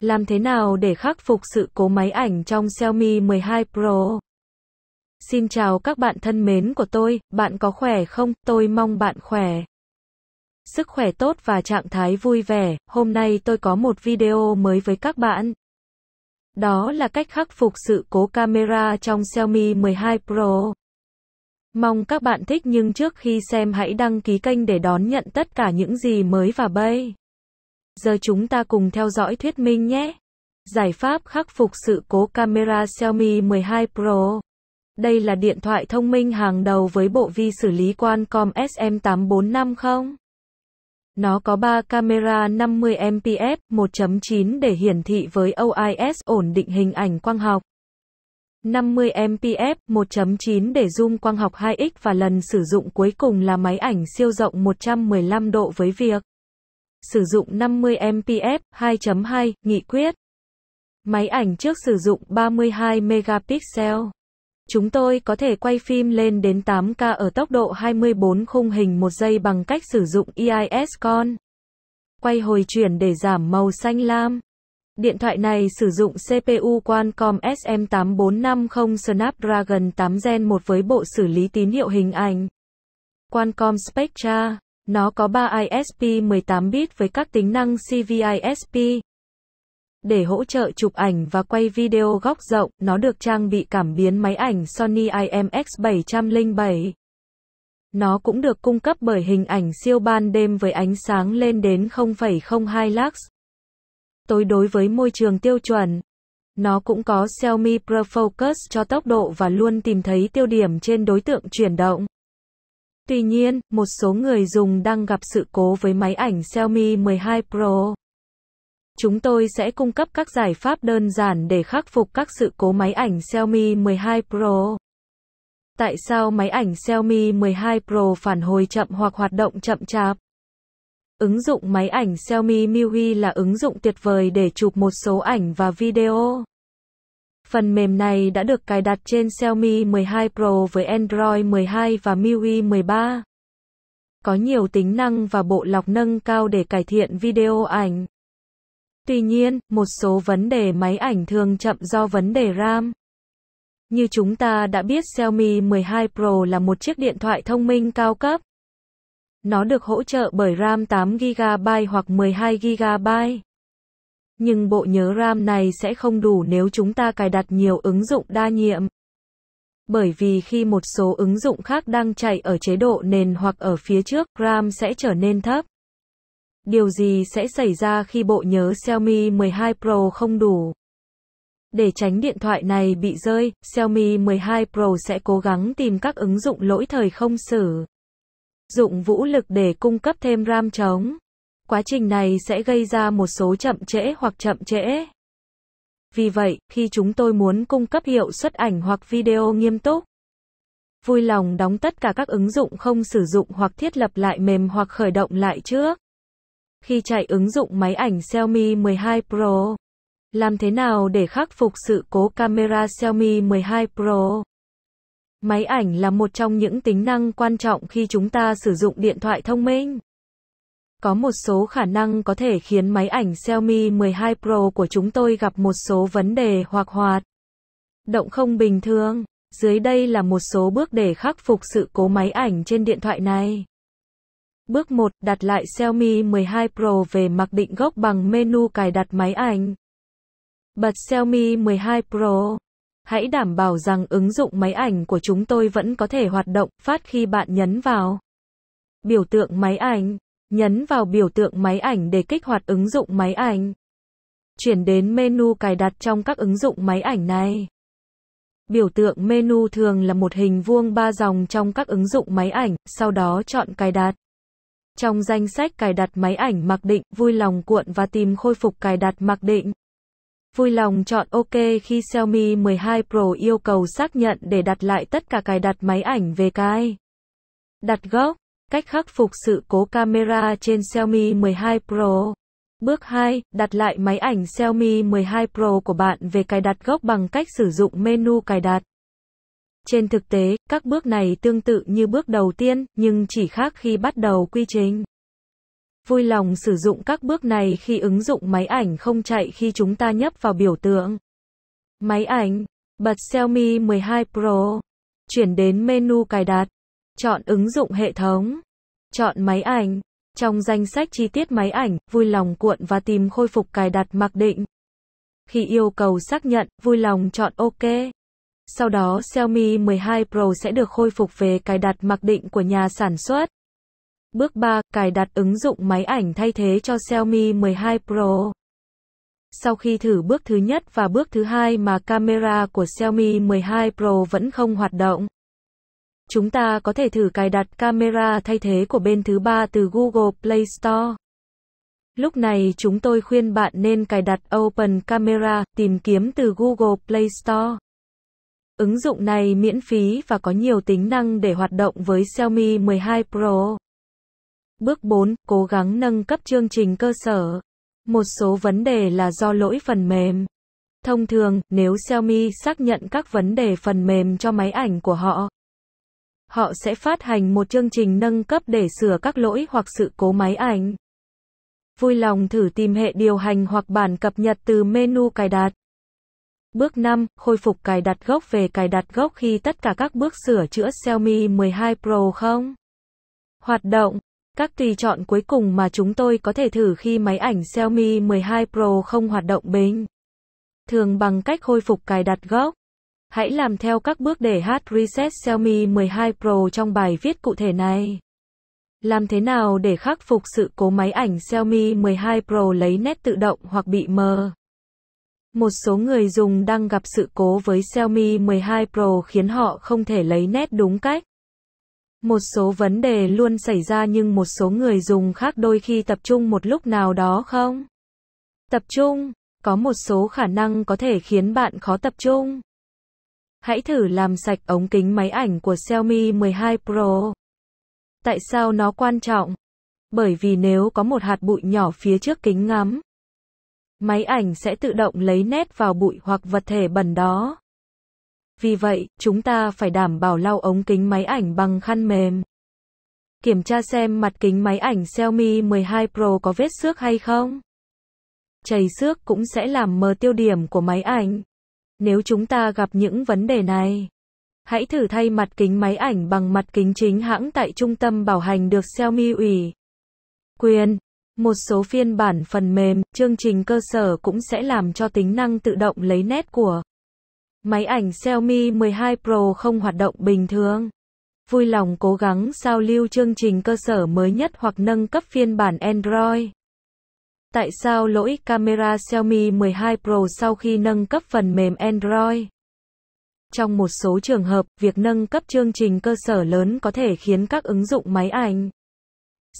Làm thế nào để khắc phục sự cố máy ảnh trong Xiaomi 12 Pro? Xin chào các bạn thân mến của tôi, bạn có khỏe không? Tôi mong bạn khỏe. Sức khỏe tốt và trạng thái vui vẻ, hôm nay tôi có một video mới với các bạn. Đó là cách khắc phục sự cố camera trong Xiaomi 12 Pro. Mong các bạn thích nhưng trước khi xem hãy đăng ký kênh để đón nhận tất cả những gì mới và bay giờ chúng ta cùng theo dõi thuyết minh nhé. Giải pháp khắc phục sự cố camera Xiaomi 12 Pro. Đây là điện thoại thông minh hàng đầu với bộ vi xử lý Qualcomm SM8450. Nó có 3 camera 50 MP 1.9 để hiển thị với OIS ổn định hình ảnh quang học. 50 MPF 1.9 để zoom quang học 2x và lần sử dụng cuối cùng là máy ảnh siêu rộng 115 độ với việc sử dụng 50 MPF 2.2, nghị quyết. Máy ảnh trước sử dụng 32 megapixel. Chúng tôi có thể quay phim lên đến 8K ở tốc độ 24 khung hình một giây bằng cách sử dụng EIS con. Quay hồi chuyển để giảm màu xanh lam. Điện thoại này sử dụng CPU Qualcomm SM8450 Snapdragon 8 Gen 1 với bộ xử lý tín hiệu hình ảnh. Qualcomm Spectra nó có 3 ISP 18 bit với các tính năng CVISP. Để hỗ trợ chụp ảnh và quay video góc rộng, nó được trang bị cảm biến máy ảnh Sony IMX707. Nó cũng được cung cấp bởi hình ảnh siêu ban đêm với ánh sáng lên đến 0,02 lux. Tối đối với môi trường tiêu chuẩn, nó cũng có Xiaomi Pro Focus cho tốc độ và luôn tìm thấy tiêu điểm trên đối tượng chuyển động. Tuy nhiên, một số người dùng đang gặp sự cố với máy ảnh Xiaomi 12 Pro. Chúng tôi sẽ cung cấp các giải pháp đơn giản để khắc phục các sự cố máy ảnh Xiaomi 12 Pro. Tại sao máy ảnh Xiaomi 12 Pro phản hồi chậm hoặc hoạt động chậm chạp? Ứng dụng máy ảnh Xiaomi MIUI là ứng dụng tuyệt vời để chụp một số ảnh và video. Phần mềm này đã được cài đặt trên Xiaomi 12 Pro với Android 12 và MIUI 13. Có nhiều tính năng và bộ lọc nâng cao để cải thiện video ảnh. Tuy nhiên, một số vấn đề máy ảnh thường chậm do vấn đề RAM. Như chúng ta đã biết Xiaomi 12 Pro là một chiếc điện thoại thông minh cao cấp. Nó được hỗ trợ bởi RAM 8GB hoặc 12GB nhưng bộ nhớ RAM này sẽ không đủ nếu chúng ta cài đặt nhiều ứng dụng đa nhiệm. Bởi vì khi một số ứng dụng khác đang chạy ở chế độ nền hoặc ở phía trước, RAM sẽ trở nên thấp. Điều gì sẽ xảy ra khi bộ nhớ Xiaomi 12 Pro không đủ? Để tránh điện thoại này bị rơi, Xiaomi 12 Pro sẽ cố gắng tìm các ứng dụng lỗi thời không sử dụng vũ lực để cung cấp thêm RAM trống quá trình này sẽ gây ra một số chậm trễ hoặc chậm trễ. Vì vậy, khi chúng tôi muốn cung cấp hiệu suất ảnh hoặc video nghiêm túc, vui lòng đóng tất cả các ứng dụng không sử dụng hoặc thiết lập lại mềm hoặc khởi động lại trước. Khi chạy ứng dụng máy ảnh Xiaomi 12 Pro, làm thế nào để khắc phục sự cố camera Xiaomi 12 Pro? Máy ảnh là một trong những tính năng quan trọng khi chúng ta sử dụng điện thoại thông minh. Có một số khả năng có thể khiến máy ảnh Xiaomi 12 Pro của chúng tôi gặp một số vấn đề hoặc hoạt động không bình thường. Dưới đây là một số bước để khắc phục sự cố máy ảnh trên điện thoại này. Bước 1. Đặt lại Xiaomi 12 Pro về mặc định gốc bằng menu cài đặt máy ảnh. Bật Xiaomi 12 Pro. Hãy đảm bảo rằng ứng dụng máy ảnh của chúng tôi vẫn có thể hoạt động phát khi bạn nhấn vào biểu tượng máy ảnh. Nhấn vào biểu tượng máy ảnh để kích hoạt ứng dụng máy ảnh. Chuyển đến menu cài đặt trong các ứng dụng máy ảnh này. Biểu tượng menu thường là một hình vuông ba dòng trong các ứng dụng máy ảnh, sau đó chọn cài đặt. Trong danh sách cài đặt máy ảnh mặc định, vui lòng cuộn và tìm khôi phục cài đặt mặc định. Vui lòng chọn OK khi Xiaomi 12 Pro yêu cầu xác nhận để đặt lại tất cả cài đặt máy ảnh về cài Đặt gốc Cách khắc phục sự cố camera trên Xiaomi 12 Pro. Bước 2, đặt lại máy ảnh Xiaomi 12 Pro của bạn về cài đặt gốc bằng cách sử dụng menu cài đặt. Trên thực tế, các bước này tương tự như bước đầu tiên, nhưng chỉ khác khi bắt đầu quy trình. Vui lòng sử dụng các bước này khi ứng dụng máy ảnh không chạy khi chúng ta nhấp vào biểu tượng. Máy ảnh, bật Xiaomi 12 Pro, chuyển đến menu cài đặt chọn ứng dụng hệ thống, chọn máy ảnh. Trong danh sách chi tiết máy ảnh, vui lòng cuộn và tìm khôi phục cài đặt mặc định. Khi yêu cầu xác nhận, vui lòng chọn OK. Sau đó Xiaomi 12 Pro sẽ được khôi phục về cài đặt mặc định của nhà sản xuất. Bước 3. Cài đặt ứng dụng máy ảnh thay thế cho Xiaomi 12 Pro. Sau khi thử bước thứ nhất và bước thứ hai mà camera của Xiaomi 12 Pro vẫn không hoạt động, Chúng ta có thể thử cài đặt camera thay thế của bên thứ ba từ Google Play Store. Lúc này chúng tôi khuyên bạn nên cài đặt Open Camera, tìm kiếm từ Google Play Store. Ứng dụng này miễn phí và có nhiều tính năng để hoạt động với Xiaomi 12 Pro. Bước 4. Cố gắng nâng cấp chương trình cơ sở. Một số vấn đề là do lỗi phần mềm. Thông thường, nếu Xiaomi xác nhận các vấn đề phần mềm cho máy ảnh của họ, họ sẽ phát hành một chương trình nâng cấp để sửa các lỗi hoặc sự cố máy ảnh. Vui lòng thử tìm hệ điều hành hoặc bản cập nhật từ menu cài đặt. Bước 5, khôi phục cài đặt gốc về cài đặt gốc khi tất cả các bước sửa chữa Xiaomi 12 Pro không. Hoạt động các tùy chọn cuối cùng mà chúng tôi có thể thử khi máy ảnh Xiaomi 12 Pro không hoạt động bình. Thường bằng cách khôi phục cài đặt gốc. Hãy làm theo các bước để hát Reset Xiaomi 12 Pro trong bài viết cụ thể này. Làm thế nào để khắc phục sự cố máy ảnh Xiaomi 12 Pro lấy nét tự động hoặc bị mờ? Một số người dùng đang gặp sự cố với Xiaomi 12 Pro khiến họ không thể lấy nét đúng cách. Một số vấn đề luôn xảy ra nhưng một số người dùng khác đôi khi tập trung một lúc nào đó không? Tập trung, có một số khả năng có thể khiến bạn khó tập trung. Hãy thử làm sạch ống kính máy ảnh của Xiaomi 12 Pro. Tại sao nó quan trọng? Bởi vì nếu có một hạt bụi nhỏ phía trước kính ngắm, máy ảnh sẽ tự động lấy nét vào bụi hoặc vật thể bẩn đó. Vì vậy, chúng ta phải đảm bảo lau ống kính máy ảnh bằng khăn mềm. Kiểm tra xem mặt kính máy ảnh Xiaomi 12 Pro có vết xước hay không. Chảy xước cũng sẽ làm mờ tiêu điểm của máy ảnh. Nếu chúng ta gặp những vấn đề này, hãy thử thay mặt kính máy ảnh bằng mặt kính chính hãng tại trung tâm bảo hành được Xiaomi ủy quyền. Một số phiên bản phần mềm, chương trình cơ sở cũng sẽ làm cho tính năng tự động lấy nét của máy ảnh Xiaomi 12 Pro không hoạt động bình thường. Vui lòng cố gắng sao lưu chương trình cơ sở mới nhất hoặc nâng cấp phiên bản Android. Tại sao lỗi camera Xiaomi 12 Pro sau khi nâng cấp phần mềm Android? Trong một số trường hợp, việc nâng cấp chương trình cơ sở lớn có thể khiến các ứng dụng máy ảnh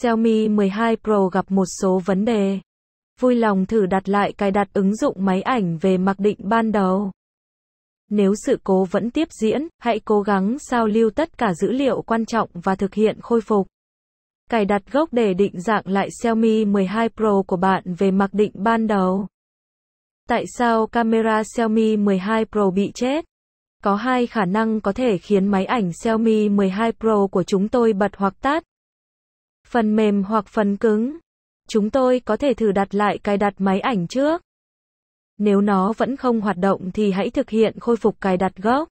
Xiaomi 12 Pro gặp một số vấn đề. Vui lòng thử đặt lại cài đặt ứng dụng máy ảnh về mặc định ban đầu. Nếu sự cố vẫn tiếp diễn, hãy cố gắng sao lưu tất cả dữ liệu quan trọng và thực hiện khôi phục. Cài đặt gốc để định dạng lại Xiaomi 12 Pro của bạn về mặc định ban đầu. Tại sao camera Xiaomi 12 Pro bị chết? Có hai khả năng có thể khiến máy ảnh Xiaomi 12 Pro của chúng tôi bật hoặc tắt. Phần mềm hoặc phần cứng. Chúng tôi có thể thử đặt lại cài đặt máy ảnh trước. Nếu nó vẫn không hoạt động thì hãy thực hiện khôi phục cài đặt gốc.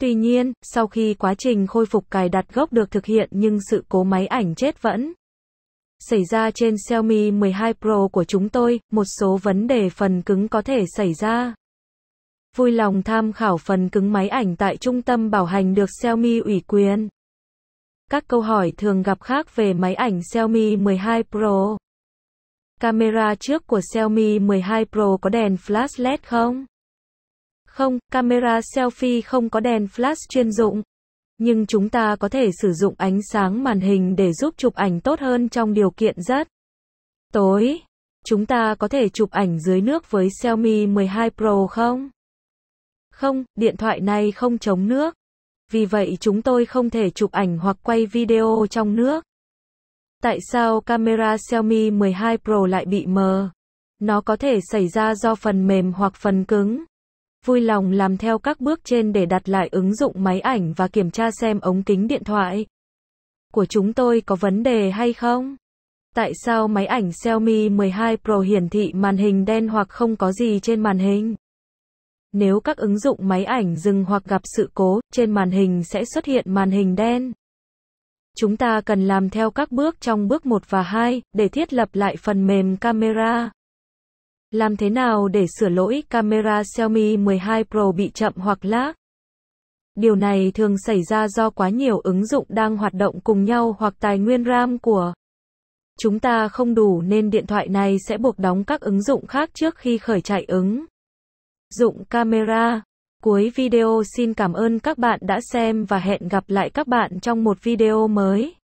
Tuy nhiên, sau khi quá trình khôi phục cài đặt gốc được thực hiện nhưng sự cố máy ảnh chết vẫn xảy ra trên Xiaomi 12 Pro của chúng tôi, một số vấn đề phần cứng có thể xảy ra. Vui lòng tham khảo phần cứng máy ảnh tại trung tâm bảo hành được Xiaomi ủy quyền. Các câu hỏi thường gặp khác về máy ảnh Xiaomi 12 Pro. Camera trước của Xiaomi 12 Pro có đèn flash LED không? Không, camera selfie không có đèn flash chuyên dụng. Nhưng chúng ta có thể sử dụng ánh sáng màn hình để giúp chụp ảnh tốt hơn trong điều kiện rất tối. Chúng ta có thể chụp ảnh dưới nước với Xiaomi 12 Pro không? Không, điện thoại này không chống nước. Vì vậy chúng tôi không thể chụp ảnh hoặc quay video trong nước. Tại sao camera Xiaomi 12 Pro lại bị mờ? Nó có thể xảy ra do phần mềm hoặc phần cứng vui lòng làm theo các bước trên để đặt lại ứng dụng máy ảnh và kiểm tra xem ống kính điện thoại của chúng tôi có vấn đề hay không. Tại sao máy ảnh Xiaomi 12 Pro hiển thị màn hình đen hoặc không có gì trên màn hình? Nếu các ứng dụng máy ảnh dừng hoặc gặp sự cố, trên màn hình sẽ xuất hiện màn hình đen. Chúng ta cần làm theo các bước trong bước 1 và 2 để thiết lập lại phần mềm camera. Làm thế nào để sửa lỗi camera Xiaomi 12 Pro bị chậm hoặc lag? Điều này thường xảy ra do quá nhiều ứng dụng đang hoạt động cùng nhau hoặc tài nguyên RAM của chúng ta không đủ nên điện thoại này sẽ buộc đóng các ứng dụng khác trước khi khởi chạy ứng dụng camera. Cuối video xin cảm ơn các bạn đã xem và hẹn gặp lại các bạn trong một video mới.